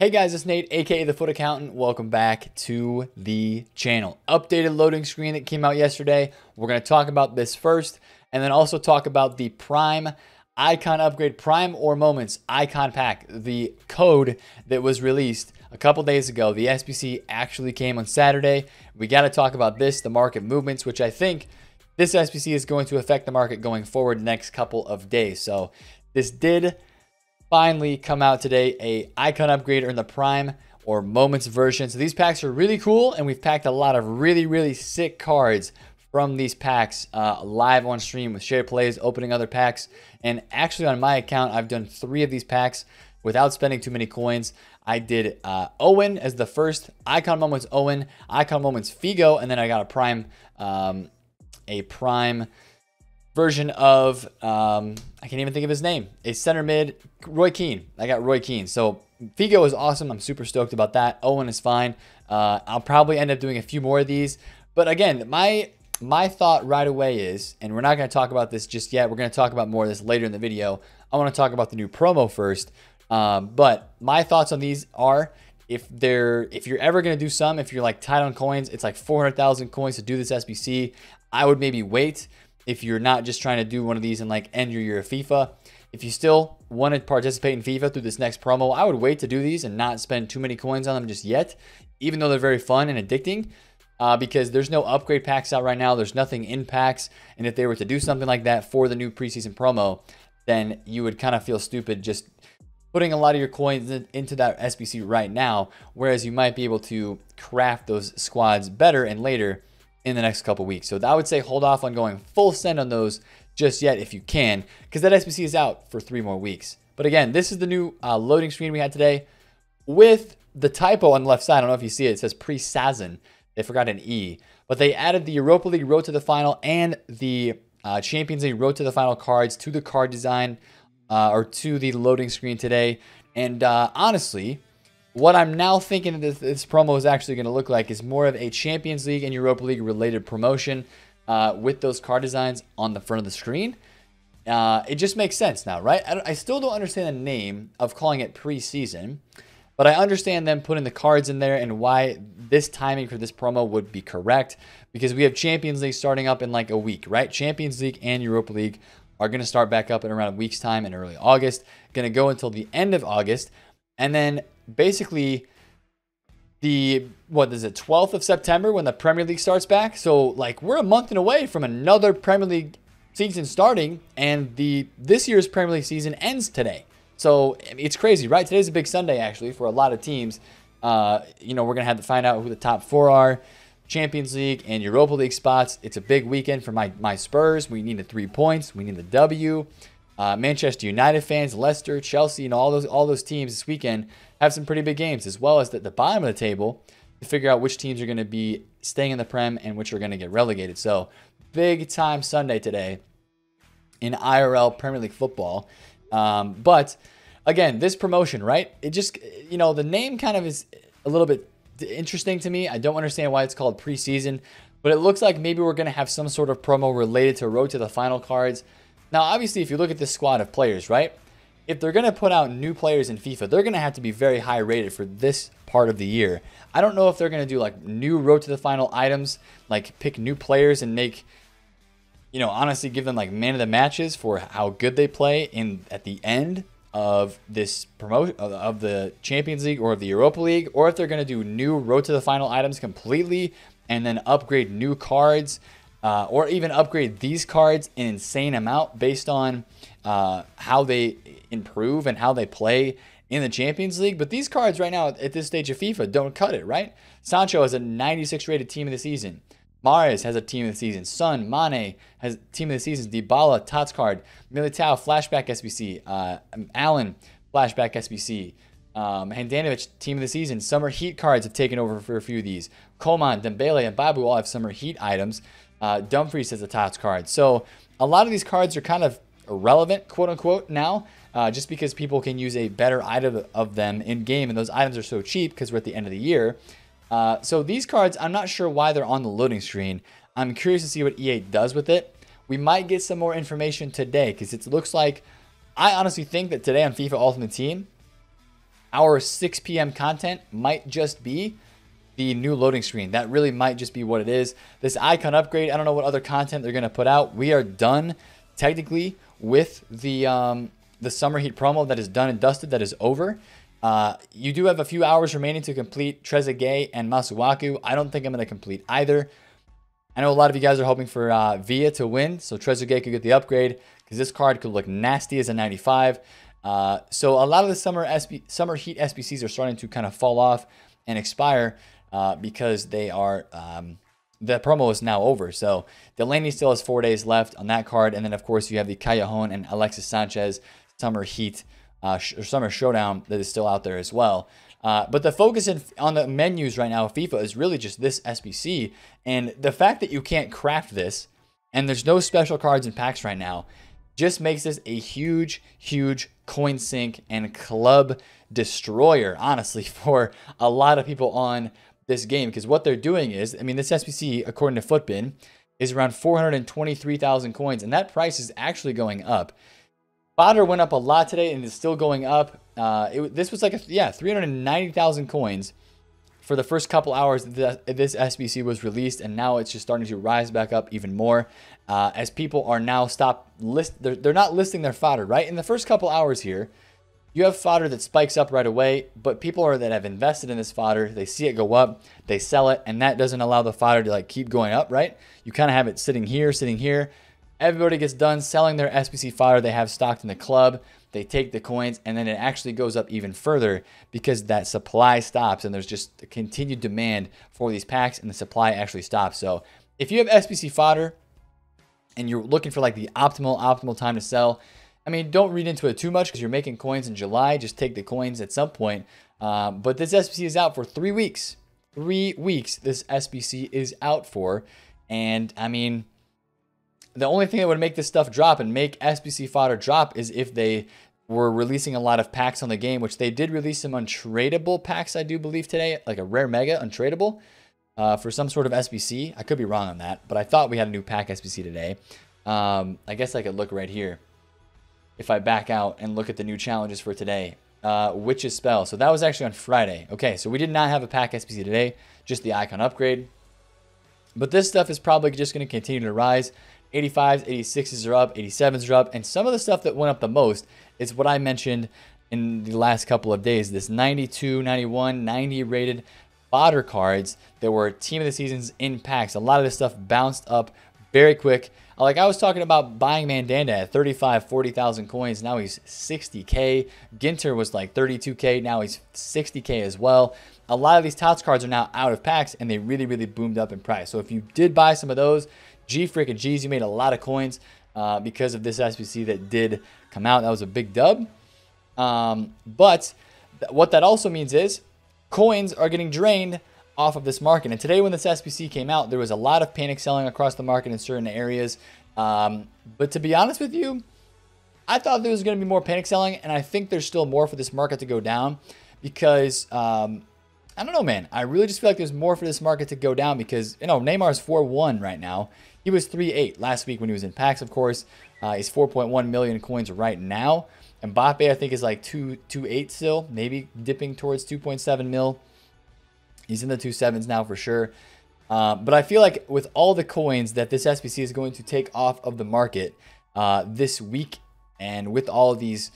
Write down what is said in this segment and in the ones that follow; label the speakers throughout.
Speaker 1: Hey guys, it's Nate, aka The Foot Accountant. Welcome back to the channel. Updated loading screen that came out yesterday. We're going to talk about this first and then also talk about the Prime Icon Upgrade, Prime or Moments Icon Pack, the code that was released a couple days ago. The SBC actually came on Saturday. We got to talk about this, the market movements, which I think this SBC is going to affect the market going forward next couple of days. So this did finally come out today, a icon upgrade or in the prime or moments version. So these packs are really cool and we've packed a lot of really, really sick cards from these packs uh, live on stream with shared plays, opening other packs. And actually on my account, I've done three of these packs without spending too many coins. I did uh, Owen as the first, Icon Moments Owen, Icon Moments Figo, and then I got a Prime, um, a Prime version of, um, I can't even think of his name, a center mid, Roy Keane. I got Roy Keane. So Figo is awesome. I'm super stoked about that. Owen is fine. Uh, I'll probably end up doing a few more of these. But again, my my thought right away is, and we're not going to talk about this just yet. We're going to talk about more of this later in the video. I want to talk about the new promo first. Um, but my thoughts on these are if they're if you're ever going to do some, if you're like tight on coins, it's like 400,000 coins to do this SBC. I would maybe wait if you're not just trying to do one of these and like end your year of FIFA. If you still want to participate in FIFA through this next promo, I would wait to do these and not spend too many coins on them just yet, even though they're very fun and addicting. Uh, because there's no upgrade packs out right now. There's nothing in packs. And if they were to do something like that for the new preseason promo, then you would kind of feel stupid just putting a lot of your coins in, into that SBC right now. Whereas you might be able to craft those squads better and later in the next couple weeks. So I would say hold off on going full send on those just yet if you can, because that SBC is out for three more weeks. But again, this is the new uh, loading screen we had today with the typo on the left side. I don't know if you see it. It says pre-Sazen. They forgot an E. But they added the Europa League Road to the Final and the uh, Champions League Road to the Final cards to the card design uh, or to the loading screen today. And uh, honestly, what I'm now thinking this, this promo is actually going to look like is more of a Champions League and Europa League related promotion uh, with those car designs on the front of the screen. Uh, it just makes sense now, right? I, I, still don't understand the name of calling it preseason, but I understand them putting the cards in there and why this timing for this promo would be correct because we have Champions League starting up in like a week, right? Champions League and Europa League are going to start back up in around a week's time in early August, going to go until the end of August. And then basically the what is it 12th of september when the premier league starts back so like we're a month and away from another premier league season starting and the this year's premier league season ends today so it's crazy right today's a big sunday actually for a lot of teams uh, you know we're gonna have to find out who the top four are champions league and europa league spots it's a big weekend for my my spurs we need the three points we need the W. Uh, Manchester United fans, Leicester, Chelsea, and all those all those teams this weekend have some pretty big games, as well as at the bottom of the table to figure out which teams are going to be staying in the Prem and which are going to get relegated. So big time Sunday today in IRL Premier League football. Um, but again, this promotion, right? It just you know the name kind of is a little bit interesting to me. I don't understand why it's called preseason, but it looks like maybe we're going to have some sort of promo related to Road to the Final cards. Now, obviously, if you look at this squad of players, right? If they're going to put out new players in FIFA, they're going to have to be very high rated for this part of the year. I don't know if they're going to do like new road to the final items, like pick new players and make, you know, honestly give them like man of the matches for how good they play in at the end of this promotion of the Champions League or of the Europa League, or if they're going to do new road to the final items completely and then upgrade new cards uh, or even upgrade these cards an insane amount based on uh, how they improve and how they play in the Champions League. But these cards right now at this stage of FIFA don't cut it, right? Sancho has a 96 rated team of the season. Mares has a team of the season. Sun, Mane has team of the season. Dybala, Tots card. Militao, flashback SBC. Uh, Allen, flashback SBC. Um, Handanovic, team of the season. Summer heat cards have taken over for a few of these. Coman, Dembele, and Babu all have summer heat items uh, Dumfries is a TOTS card. So a lot of these cards are kind of irrelevant, quote unquote, now, uh, just because people can use a better item of them in game, and those items are so cheap because we're at the end of the year. Uh, so these cards, I'm not sure why they're on the loading screen. I'm curious to see what EA does with it. We might get some more information today because it looks like I honestly think that today on FIFA Ultimate Team, our 6 p.m. content might just be the new loading screen. That really might just be what it is. This icon upgrade, I don't know what other content they're going to put out. We are done technically with the um, the summer heat promo that is done and dusted, that is over. Uh, you do have a few hours remaining to complete Trezeguet and Masuaku. I don't think I'm going to complete either. I know a lot of you guys are hoping for uh, Via to win, so Trezeguet could get the upgrade because this card could look nasty as a 95. Uh, so a lot of the summer summer heat SBCs are starting to kind of fall off and expire uh, because they are um, the promo is now over. So Delaney still has four days left on that card, and then of course you have the Callejon and Alexis Sanchez Summer Heat uh, sh- Summer Showdown that is still out there as well. Uh, but the focus in, on the menus right now of FIFA is really just this SBC, and the fact that you can't craft this, and there's no special cards and packs right now, just makes this a huge, huge coin sink and club destroyer, honestly, for a lot of people on this game because what they're doing is, I mean, this SBC, according to Footbin, is around 423,000 coins, and that price is actually going up. Fodder went up a lot today and is still going up. Uh, it, this was like, a, yeah, 390,000 coins for the first couple hours that this SBC was released, and now it's just starting to rise back up even more uh, as people are now stop list. They're, they're not listing their fodder, right? In the first couple hours here, you have fodder that spikes up right away, but people are that have invested in this fodder, they see it go up, they sell it, and that doesn't allow the fodder to like keep going up, right? You kind of have it sitting here, sitting here. Everybody gets done selling their SBC fodder they have stocked in the club. They take the coins and then it actually goes up even further because that supply stops and there's just continued demand for these packs and the supply actually stops. So if you have SBC fodder and you're looking for like the optimal, optimal time to sell, I mean, don't read into it too much because you're making coins in July. Just take the coins at some point. Um, but this SBC is out for three weeks. Three weeks this SBC is out for. And I mean, the only thing that would make this stuff drop and make SBC fodder drop is if they were releasing a lot of packs on the game, which they did release some untradeable packs, I do believe, today, like a rare mega untradeable uh, for some sort of SBC. I could be wrong on that, but I thought we had a new pack SBC today. Um, I guess I could look right here if I back out and look at the new challenges for today. Uh, Witch's Spell. So that was actually on Friday. Okay, so we did not have a pack SPC today, just the icon upgrade. But this stuff is probably just going to continue to rise. 85s, 86s are up, 87s are up, and some of the stuff that went up the most is what I mentioned in the last couple of days. This 92, 91, 90 rated fodder cards that were team of the seasons in packs. A lot of this stuff bounced up very quick. Like I was talking about buying Mandanda at 35, 40,000 coins. Now he's 60K. Ginter was like 32K. Now he's 60K as well. A lot of these Tots cards are now out of packs and they really, really boomed up in price. So if you did buy some of those, G freaking G's, you made a lot of coins uh, because of this SBC that did come out. That was a big dub. Um, but th what that also means is coins are getting drained off of this market. And today when this SPC came out, there was a lot of panic selling across the market in certain areas. Um, but to be honest with you, I thought there was going to be more panic selling, and I think there's still more for this market to go down because um, I don't know, man. I really just feel like there's more for this market to go down because you know Neymar's 4-1 right now. He was 3-8 last week when he was in packs, of course. Uh, he's 4.1 million coins right now. Mbappe, I think, is like 2 2 8 still, maybe dipping towards 2.7 mil. He's in the two sevens now for sure. Uh, but I feel like with all the coins that this SBC is going to take off of the market uh, this week, and with all these,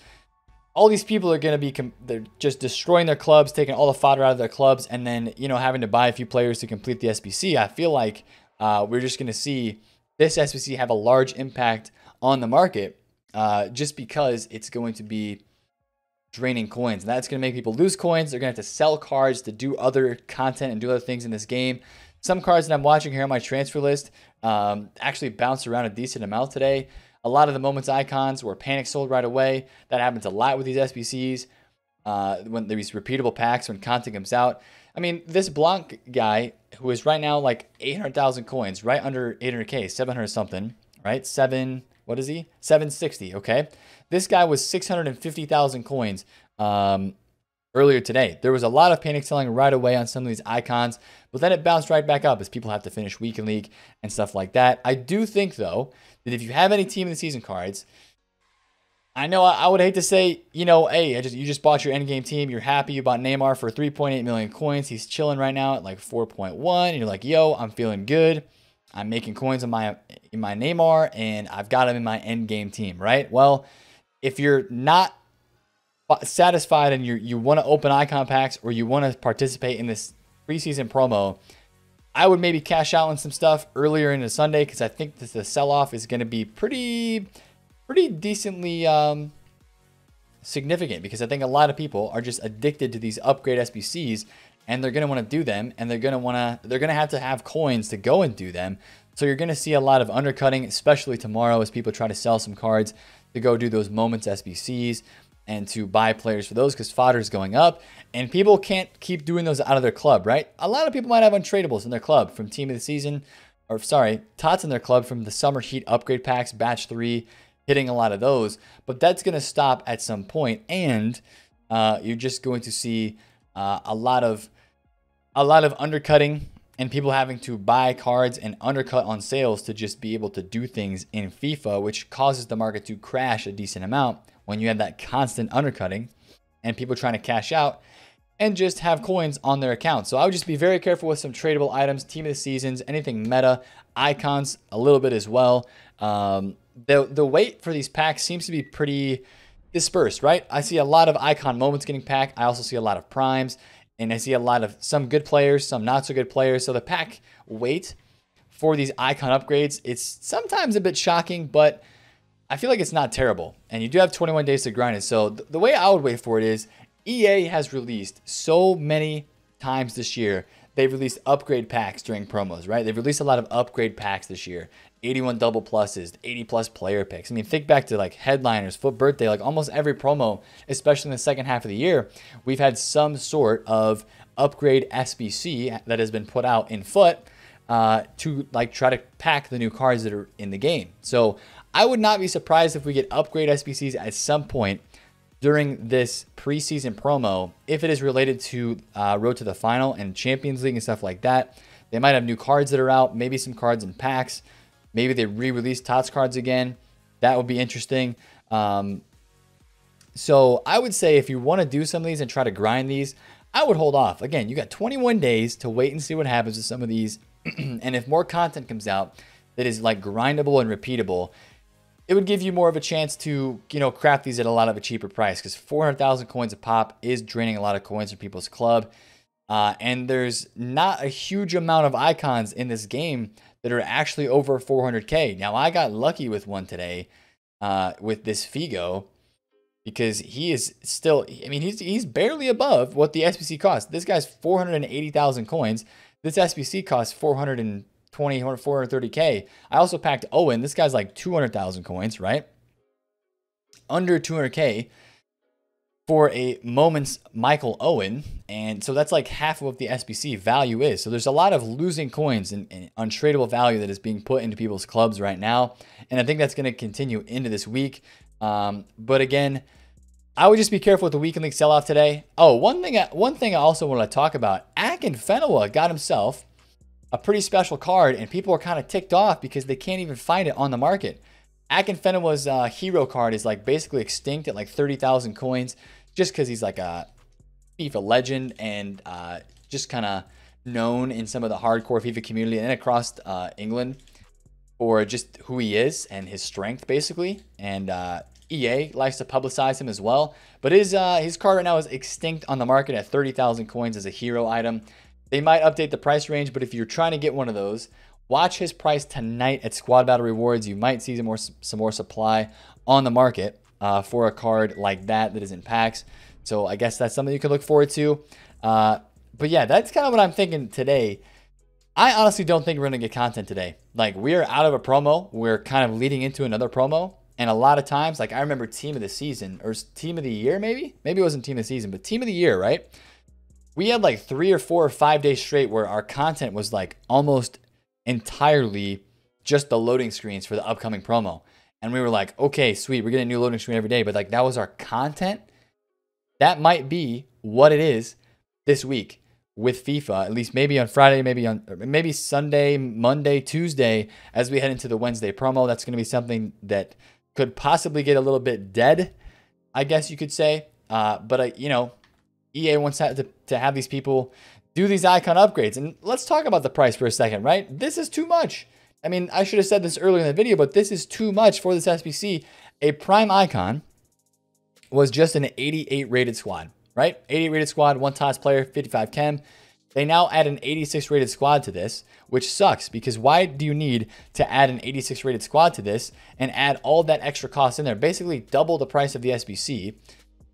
Speaker 1: all these people are going to be they're just destroying their clubs, taking all the fodder out of their clubs, and then you know having to buy a few players to complete the SBC. I feel like uh, we're just going to see this SBC have a large impact on the market, uh, just because it's going to be draining coins. And that's going to make people lose coins. They're going to have to sell cards to do other content and do other things in this game. Some cards that I'm watching here on my transfer list um, actually bounced around a decent amount today. A lot of the moments icons were panic sold right away. That happens a lot with these SBCs. Uh, when these repeatable packs, when content comes out. I mean, this Blanc guy, who is right now like 800,000 coins, right under 800K, 700 something, right? Seven, what is he? 760. Okay. This guy was 650,000 coins um, earlier today. There was a lot of panic selling right away on some of these icons, but then it bounced right back up as people have to finish week league and stuff like that. I do think, though, that if you have any team in the season cards, I know I would hate to say, you know, hey, I just you just bought your endgame team. You're happy you bought Neymar for 3.8 million coins. He's chilling right now at like 4.1. And you're like, yo, I'm feeling good. I'm making coins on my in my Neymar and I've got him in my end game team, right? Well, if you're not satisfied and you you want to open icon packs or you want to participate in this preseason promo, I would maybe cash out on some stuff earlier into Sunday because I think that the sell-off is going to be pretty, pretty decently um, significant because I think a lot of people are just addicted to these upgrade SBCs and they're going to want to do them and they're going to want to they're going to have to have coins to go and do them. So you're going to see a lot of undercutting, especially tomorrow as people try to sell some cards to go do those moments SBCs and to buy players for those because fodder is going up and people can't keep doing those out of their club, right? A lot of people might have untradables in their club from team of the season or sorry, tots in their club from the summer heat upgrade packs, batch three, hitting a lot of those, but that's going to stop at some point and uh, you're just going to see uh, a lot of a lot of undercutting and people having to buy cards and undercut on sales to just be able to do things in FIFA, which causes the market to crash a decent amount when you have that constant undercutting and people trying to cash out and just have coins on their account. So I would just be very careful with some tradable items, team of the seasons, anything meta, icons, a little bit as well. Um, the, the weight for these packs seems to be pretty dispersed, right? I see a lot of icon moments getting packed. I also see a lot of primes. And I see a lot of some good players, some not so good players. So the pack weight for these icon upgrades, it's sometimes a bit shocking, but I feel like it's not terrible. And you do have 21 days to grind it. So th the way I would wait for it is EA has released so many times this year they've released upgrade packs during promos, right? They've released a lot of upgrade packs this year. 81 double pluses, 80 plus player picks. I mean, think back to like headliners, foot birthday, like almost every promo, especially in the second half of the year, we've had some sort of upgrade SBC that has been put out in foot uh, to like try to pack the new cards that are in the game. So I would not be surprised if we get upgrade SBCs at some point during this preseason promo, if it is related to uh, Road to the Final and Champions League and stuff like that. They might have new cards that are out, maybe some cards in packs. Maybe they re release Tots cards again. That would be interesting. Um, so I would say if you want to do some of these and try to grind these, I would hold off. Again, you got 21 days to wait and see what happens with some of these. and if more content comes out that is like grindable and repeatable, it would give you more of a chance to, you know, craft these at a lot of a cheaper price because 400,000 coins a pop is draining a lot of coins from people's club. Uh, and there's not a huge amount of icons in this game that are actually over 400K. Now, I got lucky with one today uh, with this Figo because he is still, I mean, he's, he's barely above what the SBC costs. This guy's 480,000 coins. This SBC costs 400 and 20, 430K. I also packed Owen. This guy's like 200,000 coins, right? Under 200K for a moments Michael Owen. And so that's like half of what the SBC value is. So there's a lot of losing coins and, and untradeable value that is being put into people's clubs right now. And I think that's going to continue into this week. Um, but again, I would just be careful with the weekend league sell-off today. Oh, one thing, I, one thing I also want to talk about: Akin Fenua got himself a pretty special card, and people are kind of ticked off because they can't even find it on the market. Akinfenwa's uh, hero card is like basically extinct at like 30,000 coins just because he's like a FIFA legend and uh, just kind of known in some of the hardcore FIFA community and across uh, England for just who he is and his strength basically. And uh, EA likes to publicize him as well. But his, uh, his card right now is extinct on the market at 30,000 coins as a hero item. They might update the price range, but if you're trying to get one of those, watch his price tonight at Squad Battle Rewards. You might see some more, some more supply on the market uh, for a card like that that is in packs. So I guess that's something you can look forward to. Uh, but yeah, that's kind of what I'm thinking today. I honestly don't think we're gonna get content today. Like we are out of a promo. We're kind of leading into another promo. And a lot of times, like I remember team of the season or team of the year, maybe, maybe it wasn't team of the season, but team of the year, right? we had like three or four or five days straight where our content was like almost entirely just the loading screens for the upcoming promo. And we were like, okay, sweet, we're getting a new loading screen every day. But like that was our content. That might be what it is this week with FIFA, at least maybe on Friday, maybe on maybe Sunday, Monday, Tuesday, as we head into the Wednesday promo. That's gonna be something that could possibly get a little bit dead, I guess you could say. Uh, but I, uh, you know, EA wants to, to have these people do these icon upgrades. And let's talk about the price for a second, right? This is too much. I mean, I should have said this earlier in the video, but this is too much for this SBC. A prime icon was just an 88 rated squad, right? 88 rated squad, one toss player, 55 chem. They now add an 86 rated squad to this, which sucks because why do you need to add an 86 rated squad to this and add all that extra cost in there? Basically double the price of the SBC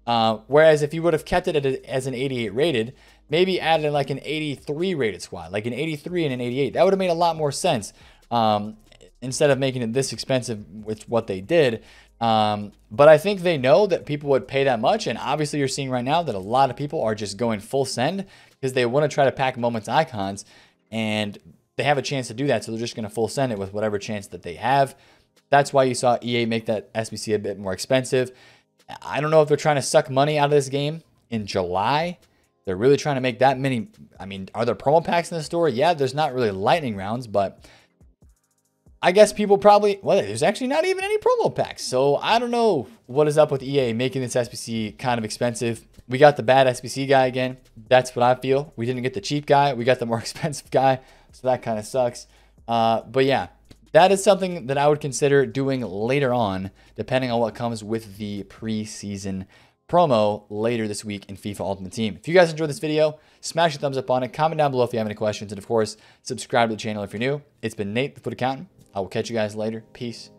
Speaker 1: uh, whereas if you would have kept it a, as an 88 rated, maybe added like an 83 rated squad, like an 83 and an 88. That would have made a lot more sense um, instead of making it this expensive with what they did. Um, but I think they know that people would pay that much. And obviously, you're seeing right now that a lot of people are just going full send because they want to try to pack moments icons and they have a chance to do that. So they're just going to full send it with whatever chance that they have. That's why you saw EA make that SBC a bit more expensive. I don't know if they're trying to suck money out of this game in July. They're really trying to make that many. I mean, are there promo packs in the store? Yeah, there's not really lightning rounds, but I guess people probably, well, there's actually not even any promo packs. So I don't know what is up with EA making this SBC kind of expensive. We got the bad SBC guy again. That's what I feel. We didn't get the cheap guy. We got the more expensive guy. So that kind of sucks. Uh, but yeah, that is something that I would consider doing later on, depending on what comes with the preseason promo later this week in FIFA Ultimate Team. If you guys enjoyed this video, smash a thumbs up on it, comment down below if you have any questions, and of course, subscribe to the channel if you're new. It's been Nate, the Foot Accountant. I will catch you guys later. Peace.